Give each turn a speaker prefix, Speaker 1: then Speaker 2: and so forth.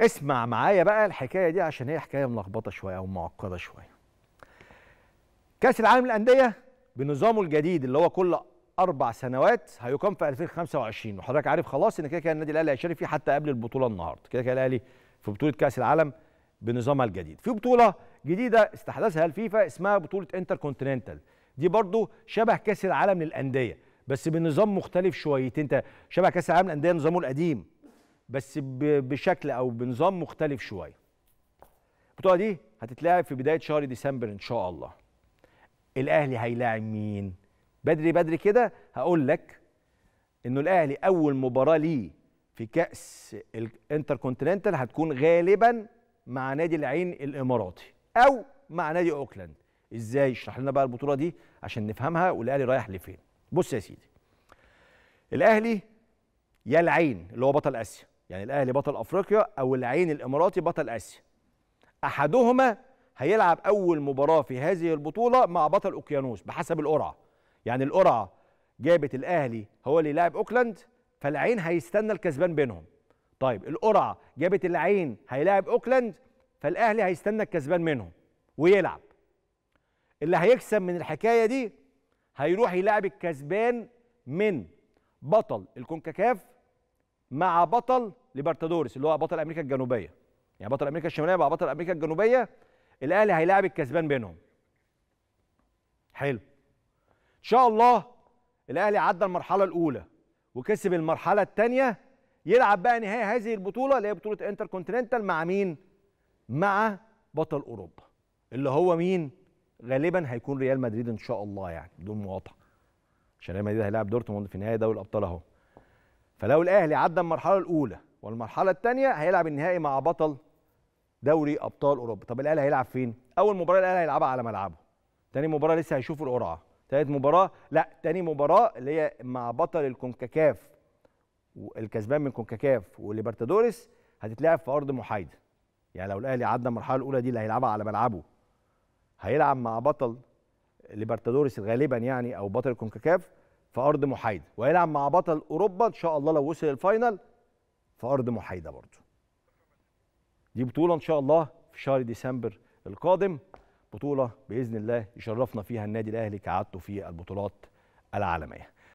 Speaker 1: اسمع معايا بقى الحكايه دي عشان هي حكايه ملخبطه شويه او معقده شويه كاس العالم للانديه بنظامه الجديد اللي هو كل اربع سنوات هيقام في 2025 وحضرتك عارف خلاص ان كده كده النادي الاهلي هيشارك فيه حتى قبل البطوله النهارده كده كده الاهلي في بطوله كاس العالم بنظامها الجديد في بطوله جديده استحدثها الفيفا اسمها بطوله انتر كونتيننتال دي برضو شبه كاس العالم للانديه بس بنظام مختلف شويتين انت شبه كاس العالم للانديه نظامه القديم بس بشكل او بنظام مختلف شويه البطوله دي هتتلعب في بدايه شهر ديسمبر ان شاء الله الاهلي هيلاعب مين بدري بدري كده هقول لك انه الاهلي اول مباراه ليه في كاس الانتر كونتيننتال هتكون غالبا مع نادي العين الاماراتي او مع نادي اوكلاند ازاي اشرح لنا بقى البطوله دي عشان نفهمها والاهلي رايح لفين بص يا سيدي الاهلي يا العين اللي هو بطل اسيا يعني الاهلي بطل افريقيا او العين الاماراتي بطل اسيا احدهما هيلعب اول مباراه في هذه البطوله مع بطل اوكيانوس بحسب القرعه يعني القرعه جابت الاهلي هو اللي يلعب اوكلاند فالعين هيستنى الكسبان بينهم طيب القرعه جابت العين هيلاعب اوكلاند فالاهلي هيستنى الكسبان منهم ويلعب اللي هيكسب من الحكايه دي هيروح يلاعب الكسبان من بطل الكونكاكاف مع بطل ليبرتادوريس اللي هو بطل امريكا الجنوبيه يعني بطل امريكا الشماليه مع بطل امريكا الجنوبيه الاهلي هيلاعب الكسبان بينهم حلو ان شاء الله الاهلي عدى المرحله الاولى وكسب المرحله الثانيه يلعب بقى نهائي هذه البطوله اللي هي بطوله انتر كونتيننتال مع مين مع بطل اوروبا اللي هو مين غالبا هيكون ريال مدريد ان شاء الله يعني بدون مقاطعه عشان ريال مدريد هيلاعب دورتموند في نهائي دوري الابطال اهو فلو الاهلي عدى المرحله الاولى والمرحله الثانيه هيلعب النهائي مع بطل دوري ابطال اوروبا طب الاهلي هيلعب فين اول مباراه الاهلي هيلعبها على ملعبه تاني مباراه لسه هيشوف القرعه تالت مباراه لا تاني مباراه اللي هي مع بطل الكونكاكاف والكسبان من كونكاكاف وليبرتادوريس هتتلعب في ارض محايده يعني لو الاهلي عدى المرحله الاولى دي اللي هيلعبها على ملعبه هيلعب مع بطل ليبرتادوريس غالبا يعني او بطل الكونكاكاف في ارض محايده وهيلعب مع بطل اوروبا ان شاء الله لو وصل الفاينل في ارض محايده برضه دي بطوله ان شاء الله في شهر ديسمبر القادم بطوله باذن الله يشرفنا فيها النادي الاهلي كعادته في البطولات العالميه